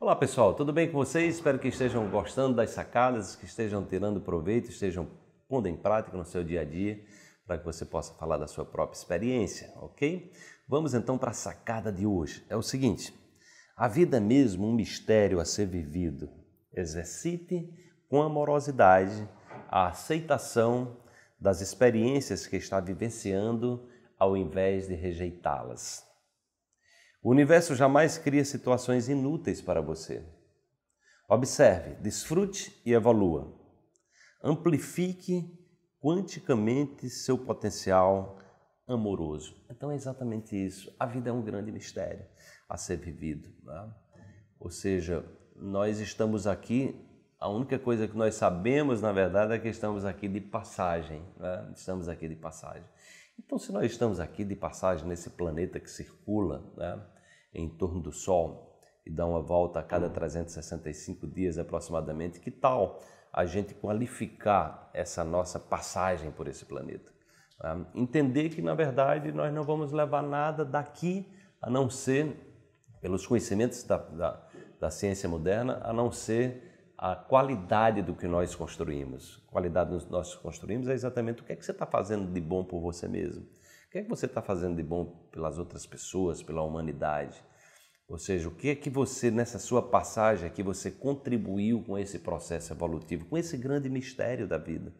Olá pessoal, tudo bem com vocês? Espero que estejam gostando das sacadas, que estejam tirando proveito, estejam pondo em prática no seu dia a dia para que você possa falar da sua própria experiência, ok? Vamos então para a sacada de hoje. É o seguinte: a vida é mesmo um mistério a ser vivido. Exercite com amorosidade a aceitação das experiências que está vivenciando ao invés de rejeitá-las. O universo jamais cria situações inúteis para você. Observe, desfrute e evolua. Amplifique quanticamente seu potencial amoroso. Então é exatamente isso. A vida é um grande mistério a ser vivido. Né? Ou seja, nós estamos aqui a única coisa que nós sabemos, na verdade, é que estamos aqui de passagem. Né? Estamos aqui de passagem. Então, se nós estamos aqui de passagem nesse planeta que circula né, em torno do Sol e dá uma volta a cada 365 dias aproximadamente, que tal a gente qualificar essa nossa passagem por esse planeta? Né? Entender que, na verdade, nós não vamos levar nada daqui a não ser, pelos conhecimentos da, da, da ciência moderna, a não ser a qualidade do que nós construímos. A qualidade do que nós construímos é exatamente o que é que você está fazendo de bom por você mesmo. O que é que você está fazendo de bom pelas outras pessoas, pela humanidade? Ou seja, o que é que você, nessa sua passagem aqui, você contribuiu com esse processo evolutivo, com esse grande mistério da vida?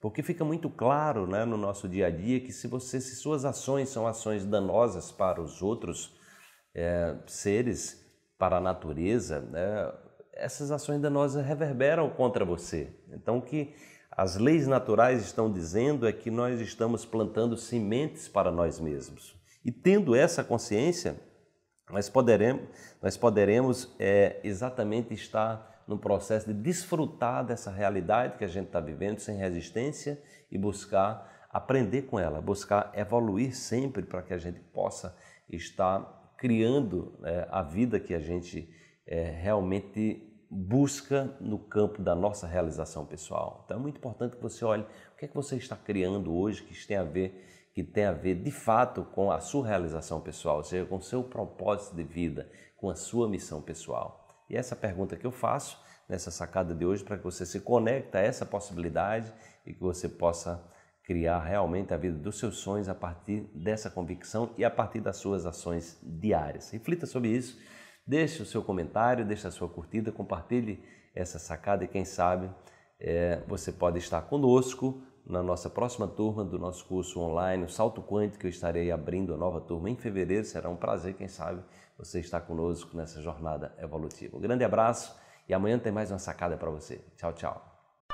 Porque fica muito claro né, no nosso dia a dia que se, você, se suas ações são ações danosas para os outros é, seres, para a natureza, né, essas ações danosas reverberam contra você. Então, o que as leis naturais estão dizendo é que nós estamos plantando sementes para nós mesmos. E tendo essa consciência, nós poderemos, nós poderemos é, exatamente estar no processo de desfrutar dessa realidade que a gente está vivendo sem resistência e buscar aprender com ela, buscar evoluir sempre para que a gente possa estar criando é, a vida que a gente é, realmente busca no campo da nossa realização pessoal. Então é muito importante que você olhe o que é que você está criando hoje que tem a ver, que tem a ver de fato com a sua realização pessoal, ou seja, com o seu propósito de vida, com a sua missão pessoal. E essa é pergunta que eu faço nessa sacada de hoje para que você se conecte a essa possibilidade e que você possa criar realmente a vida dos seus sonhos a partir dessa convicção e a partir das suas ações diárias. Reflita sobre isso Deixe o seu comentário, deixe a sua curtida, compartilhe essa sacada e quem sabe é, você pode estar conosco na nossa próxima turma do nosso curso online, o Salto Quântico, que eu estarei abrindo a nova turma em fevereiro. Será um prazer, quem sabe, você estar conosco nessa jornada evolutiva. Um grande abraço e amanhã tem mais uma sacada para você. Tchau, tchau.